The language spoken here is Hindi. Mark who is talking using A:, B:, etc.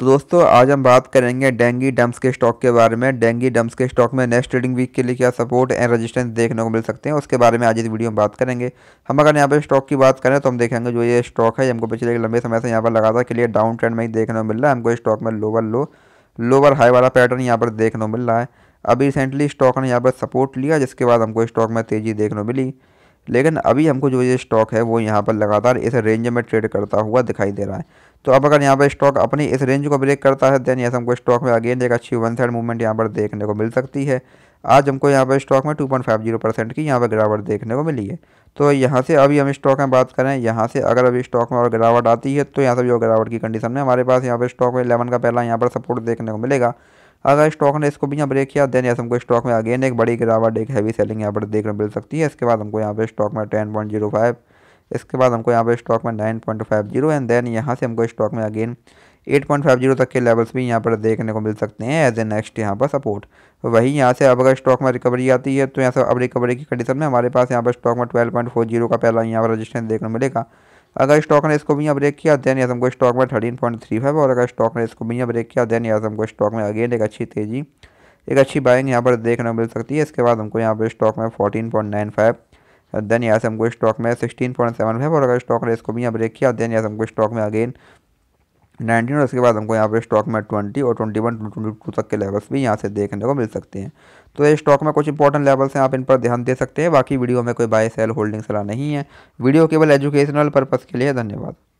A: तो दोस्तों आज हम बात करेंगे डेंगी डम्स के स्टॉक के बारे में डेंगी डम्स के स्टॉक में नेक्स्ट ट्रेडिंग वीक के लिए क्या सपोर्ट एंड रेजिस्टेंस देखने को मिल सकते हैं उसके बारे में आज इस वीडियो में बात करेंगे हम अगर यहाँ पर स्टॉक की बात करें तो हम देखेंगे जो ये स्टॉक है हमको पिछले लंबे समय से यहाँ पर लगातार के लिए डाउन ट्रेंड में ही देखने को मिल रहा है हमको स्टॉक में लोअर लो लोअर हाई वाला पैटर्न यहाँ पर देखने को मिल रहा है अभी रिसेंटली स्टॉक ने यहाँ पर सपोर्ट लिया जिसके बाद हमको स्टॉक में तेज़ी देखने को मिली लेकिन अभी हमको जो ये स्टॉक है वो यहाँ पर लगातार इस रेंज में ट्रेड करता हुआ दिखाई दे रहा है तो अब अगर यहाँ पर स्टॉक अपनी इस रेंज को ब्रेक करता है देन यहाँ हमको स्टॉक में अगेन एक अच्छी वन साइड मूवमेंट यहाँ पर देखने को मिल सकती है आज हमको यहाँ पर स्टॉक में 2.50 परसेंट की यहाँ पर गिरावट देखने को मिली है तो यहाँ से अभी हम स्टॉक में बात करें यहाँ से अगर अभी स्टॉक में और गिरावट आती है तो यहाँ से भी गिरावट की कंडीशन में हमारे पास यहाँ पर स्टॉक में इलेवन का पहला यहाँ पर सपोर्ट देखने को मिलेगा अगर स्टॉक ने इसको भी यहाँ ब्रेक किया देन यस हमको स्टॉक में अगेन एक बड़ी गिरावट एक हैवी सेलिंग यहाँ पर देखने मिल सकती है इसके बाद हमको यहाँ पे स्टॉक में टेन पॉइंट जीरो फाइव इसके बाद हमको यहाँ पे स्टॉक में nine point five zero and then यहाँ से हमको स्टॉक में again eight point five zero तक के लेवल्स भी यहाँ पर देखने को मिल सकते हैं एज ए नेक्स्ट यहाँ पर सपोर्ट वहीं यहाँ से अब अगर स्टॉक में रिकवरी आती है तो यहाँ से अब रिकवरी की कंडीशन में हमारे पास यहाँ पर स्टॉक में ट्वेल्व पॉइंट फोर जीरो का पहला यहाँ पर रजिस्टेंस देखने मिलेगा अगर स्टॉक ने इसको भी यहाँ ब्रेक किया दैन आजम को स्टॉक में थर्टीन पॉइंट थ्री फाइव और अगर स्टॉक ने इसको भी यहाँ ब्रेक किया दैन आजम को स्टॉक में अगेन एक अच्छी तेज़ी एक अच्छी बाइंग यहाँ पर देखने को मिल सकती है इसके बाद हमको यहाँ पर स्टॉक में fourteen point nine five then आजम से हमको स्टॉक में सिक्सटीन पॉइंट सेवन फाइव और अगर स्टॉक ने इसको भी यहाँ ब्रेक किया दैन आजम को हमको स्टॉक में अगेन नाइनटीन और उसके बाद हमको यहाँ पे स्टॉक में ट्वेंटी और ट्वेंटी वन ट्वेंटी टू तक के लेवल्स भी यहाँ से देखने को मिल सकते हैं तो ये स्टॉक में कुछ इंपॉर्टेंट लेवल्स हैं आप इन पर ध्यान दे सकते हैं बाकी वीडियो में कोई बाय सेल होल्डिंग सलाह नहीं है वीडियो केवल एजुकेशनल पर्पज़ के लिए धन्यवाद